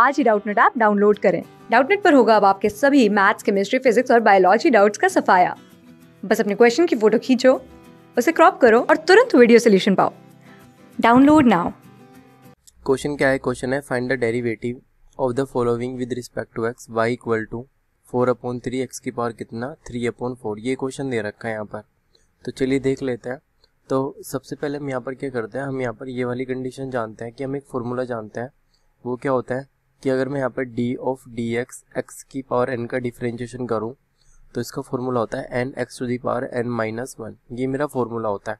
आज ही Doubtnut app download करें डाउटनेट पर होगा अब आपके सभी मैथ्स केमिस्ट्री फिजिक्स और बायोलॉजी डाउट्स का सफाया बस अपने क्वेश्चन की फोटो खींचो उसे क्रॉप करो और तुरंत वीडियो सोल्यूशन पाओ डाउनलोड नाउ क्वेश्चन क्या है क्वेश्चन है find the derivative of the following with respect to x y equal to four upon three x की पावर कितना थ्री अपॉन फोर ये क्वेश्चन दे रखा है यहाँ पर तो चलिए देख लेते हैं तो सबसे पहले हम यहाँ पर क्या करते हैं हम यहाँ पर ये वाली कंडीशन जानते हैं कि हम एक फॉर्मूला जानते हैं वो क्या होता है कि अगर मैं यहाँ पर D of D x x की पावर एन का डिफ्रेंशिएशन करूँ तो इसका फॉर्मूला होता है n x to the power n minus one ये मेरा फॉर्मूला होता है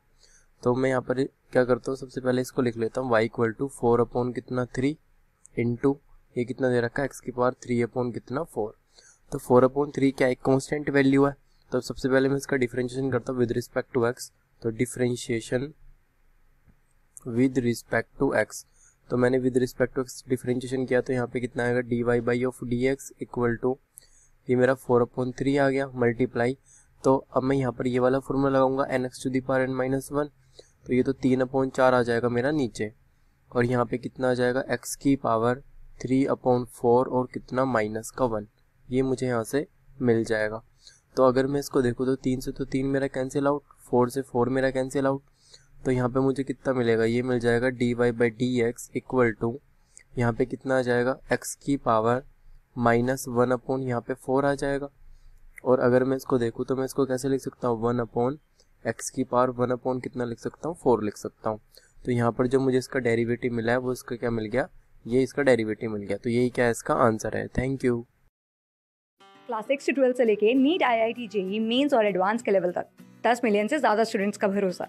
तो मैं यहाँ पर क्या करता हूँ सबसे पहले इसको लिख लेता हूँ y equal to four upon कितना थ्री इंटू ये कितना दे रखा है एक्स की पावर थ्री अपॉन कितना फोर तो फोर अपॉन थ्री क्या एक कॉन्स्टेंट वैल्यू है तो सबसे पहले मैं इसका डिफ्रेंशिएशन करता हूँ विद रिस्पेक्ट टू एक्स तो differentiation with respect to x तो मैंने विद रिस्पेक्ट टू डिफ्रेंशिएशन किया तो यहाँ पे कितना आएगा d y by of D x equal to ये मेरा फोर अपॉइंट थ्री आ गया मल्टीप्लाई तो अब मैं यहाँ पर ये वाला फॉर्मूला लगाऊंगा n x to the power n minus one तो ये तो तीन अपॉइंट चार आ जाएगा मेरा नीचे और यहाँ पे कितना आ जाएगा एक्स की पावर थ्री अपॉन फोर और कितना माइनस का वन ये मुझे यहाँ से मिल जाएगा तो अगर मैं इसको देखूँ तो तीन से तो तीन मेरा कैंसिल आउट फोर से फोर मेरा कैंसिल आउट तो यहाँ पे मुझे कितना मिलेगा ये मिल जाएगा d y by d x equal to यहाँ पे कितना आ जाएगा x की पावर माइनस वन अपॉन यहाँ पे फोर आ जाएगा और अगर मैं इसको देखूँ तो मैं इसको कैसे लिख सकता हूँ वन अपॉन x की पावर वन अपॉन कितना लिख सकता हूँ फोर लिख सकता हूँ तो यहाँ पर जो मुझे इसका डेरीवेटिव मिला है वो इसका क्या मिल गया ये इसका डेरीवेटिव मिल गया तो यही क्या इसका आंसर है थैंक यू क्लास सिक्स से ट्वेल्थ से लेके NEET I I T JEE Mains और एडवांस के लेवल तक दस मिलियन से ज़्यादा स्टूडेंट्स का भरोसा